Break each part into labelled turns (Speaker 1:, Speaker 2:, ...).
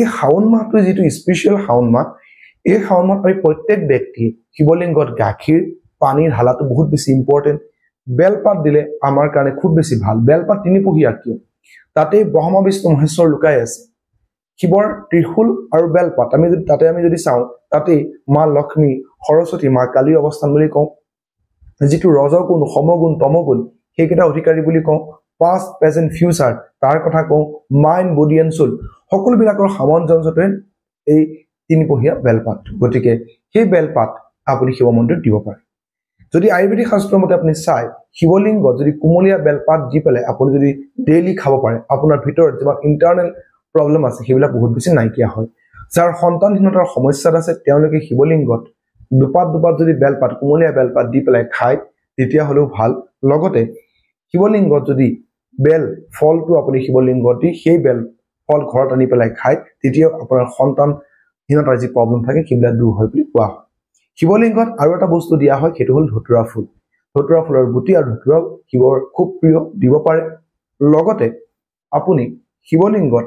Speaker 1: এই শাওণ মাহটো যিটো স্পেচিয়েল শাওণ মাহ এই শাওণ মাহত আমি প্ৰত্যেক ব্যক্তি শিৱলিংগত গাখীৰ পানীৰ হালাটো বহুত বেছি ইম্পৰ্টেণ্ট বেলপাত দিলে আমাৰ কাৰণে খুব বেছি ভাল বেলপাত তিনিপহীয়া কিয় তাতেই ব্ৰহ্মা বিষ্ণু মহেশ্বৰ লুকাই আছে শিৱৰ ত্ৰিশুল আৰু বেলপাত আমি যদি তাতে আমি যদি চাওঁ তাতেই মা লক্ষ্মী সৰস্বতী মা কালীৰ অৱস্থান বুলি কওঁ যিটো ৰজগুণ সমগুণ তমগুণ সেইকেইটা অধিকাৰী বুলি কওঁ পাষ্ট প্ৰেজেণ্ট ফিউচাৰ তাৰ কথা কওঁ মাইণ্ড বডি এণ্ড চুল সকলোবিলাকৰ সামঞ্জস্যটোৱে এই তিনিপহীয়া বেলপাত গতিকে সেই বেলপাত আপুনি শিৱ মন্দিৰত দিব পাৰে যদি আয়ুৰ্বেদিক শাস্ত্ৰৰ মতে আপুনি চাই শিৱলিংগত যদি কোমলীয়া বেলপাত দি পেলাই আপুনি যদি ডেইলি খাব পাৰে আপোনাৰ ভিতৰত যিমান ইণ্টাৰনেল প্ৰব্লেম আছে সেইবিলাক বহুত বেছি নাইকিয়া হয় যাৰ সন্তানহীনতাৰ সমস্যাত আছে তেওঁলোকে শিৱলিংগত দুপাত দুপাত যদি বেলপাত কোমলীয়া বেলপাত দি পেলাই খায় তেতিয়াহ'লেও ভাল লগতে শিৱলিংগত যদি বেল ফলটো আপুনি শিৱলিংগ দি সেই বেল ফল ঘৰত আনি পেলাই খায় তেতিয়াও আপোনাৰ সন্তানহীনতাৰ যি প্ৰব্লেম থাকে সেইবিলাক দূৰ হয় বুলি কোৱা হয় শিৱলিংগত আৰু এটা বস্তু দিয়া হয় সেইটো হ'ল ধতুৰা ফুল ধতুৰা ফুলৰ গুটি আৰু ধতুৰা শিৱৰ খুব প্ৰিয় দিব পাৰে লগতে আপুনি শিৱলিংগত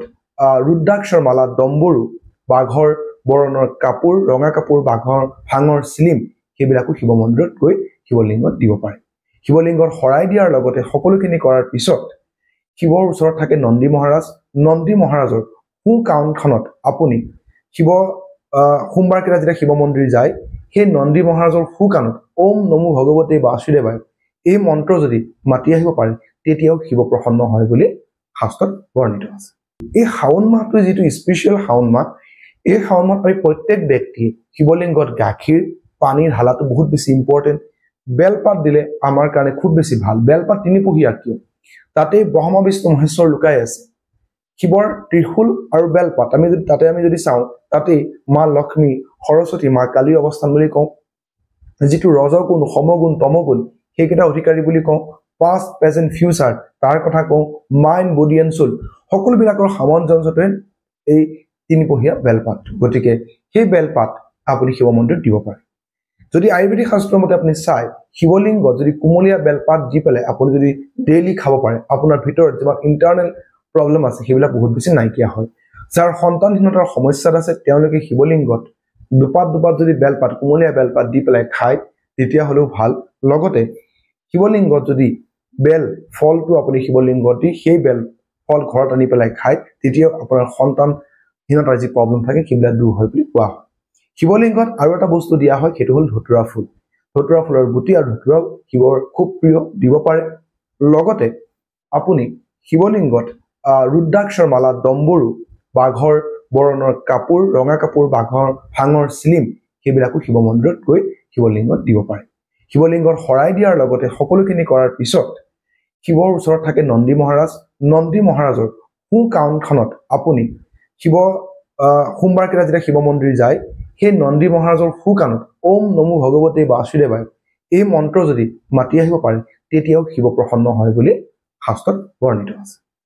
Speaker 1: ৰুদ্ৰাক্ষৰ মালা ডম্বৰু বাঘৰ বৰণৰ কাপোৰ ৰঙা কাপোৰ বাঘৰ ভাঙৰ চিলিম সেইবিলাকো শিৱ মন্দিৰত গৈ শিৱলিংগত দিব পাৰে শিৱলিংগত শৰাই দিয়াৰ লগতে সকলোখিনি কৰাৰ পিছত শিৱৰ ওচৰত থাকে নন্দী মহাৰাজ নন্দী মহাৰাজৰ সু কাউনখনত আপুনি শিৱ সোমবাৰকেইটা যেতিয়া শিৱ মন্দিৰ যায় সেই নন্দী মহাৰাজৰ সু কাণত ওম নমো ভগৱতে বাসুদেৱাই এই মন্ত্ৰ যদি মাতি আহিব পাৰে তেতিয়াও শিৱ প্ৰসন্ন হয় বুলি শাস্ত্ৰত বৰ্ণিত আছে এই শাওণ মাহটো যিটো স্পেচিয়েল শাওণ মাহ এই শাওণ মাহত আমি প্ৰত্যেক ব্যক্তিয়ে শিৱলিংগত গাখীৰ পানীৰ হালাটো বহুত বেছি ইম্পৰ্টেণ্ট বেলপাত দিলে আমাৰ কাৰণে খুব বেছি ভাল বেলপাত তিনিপহীয়া কিয় তাতেই ব্ৰহ্ম বিষ্ণু মহেশ্বৰ লুকাই আছে শিৱৰ ত্ৰিশুল আৰু বেলপাত আমি যদি তাতে আমি যদি চাওঁ তাতেই মা লক্ষ্মী সৰস্বতী মা কালীৰ অৱস্থান বুলি কওঁ যিটো ৰজগুণ সমগুণ তমগুণ সেইকেইটা অধিকাৰী বুলি কওঁ পাষ্ট প্ৰেজেণ্ট ফিউচাৰ তাৰ কথা কওঁ মাইণ্ড বডি এণ্ড চুল সকলোবিলাকৰ সামঞ্জস্যটোৱে এই তিনিপহীয়া বেলপাত গতিকে সেই বেলপাত আপুনি শিৱ মন্দিৰত দিব পাৰে যদি আয়ুৰ্বেদিক শাস্ত্ৰ মতে আপুনি চাই শিৱলিংগ যদি কোমলীয়া বেলপাত দি পেলাই আপুনি যদি ডেইলি খাব পাৰে আপোনাৰ ভিতৰত যিমান ইণ্টাৰনেল প্ৰব্লেম আছে সেইবিলাক বহুত বেছি নাইকিয়া হয় যাৰ সন্তানহীনতাৰ সমস্যাত আছে তেওঁলোকে শিৱলিংগত দুপাত দুপাত যদি বেলপাত কোমলীয়া বেলপাত দি পেলাই খায় তেতিয়াহ'লেও ভাল লগতে শিৱলিংগত যদি বেল ফলটো আপুনি শিৱলিংগত দি সেই বেল ফল ঘৰত আনি পেলাই খায় তেতিয়াও আপোনাৰ সন্তানহীনতাৰ যি প্ৰব্লেম থাকে সেইবিলাক দূৰ হয় বুলি কোৱা হয় শিৱলিংগত আৰু এটা বস্তু দিয়া হয় সেইটো হ'ল ধতুৰা ফুল ধতুৰা ফুলৰ গুটি আৰু ধতুৰা শিৱৰ খুব প্ৰিয় দিব পাৰে লগতে আপুনি শিৱলিংগত ৰুদ্ৰাক্ষৰ মালা ডম্বৰু বাঘৰ বৰণৰ কাপোৰ ৰঙা কাপোৰ বাঘৰ ভাঙৰ শ্লিম সেইবিলাকো শিৱ মন্দিৰত গৈ শিৱলিংগত দিব পাৰে শিৱলিংগত শৰাই দিয়াৰ লগতে সকলোখিনি কৰাৰ পিছত শিৱৰ ওচৰত থাকে নন্দী মহাৰাজ নন্দী মহাৰাজৰ সোঁ কাউনখনত আপুনি শিৱ সোমবাৰকেইটা যেতিয়া শিৱ মন্দিৰ যায় সেই নন্দী মহাৰাজৰ শুকানত ওম নমো ভগৱতী বাসুদেৱাই এই মন্ত্ৰ যদি মাতি আহিব পাৰে তেতিয়াও শিৱ প্ৰসন্ন হয় বুলি শাস্ত্ৰত বৰ্ণিত আছে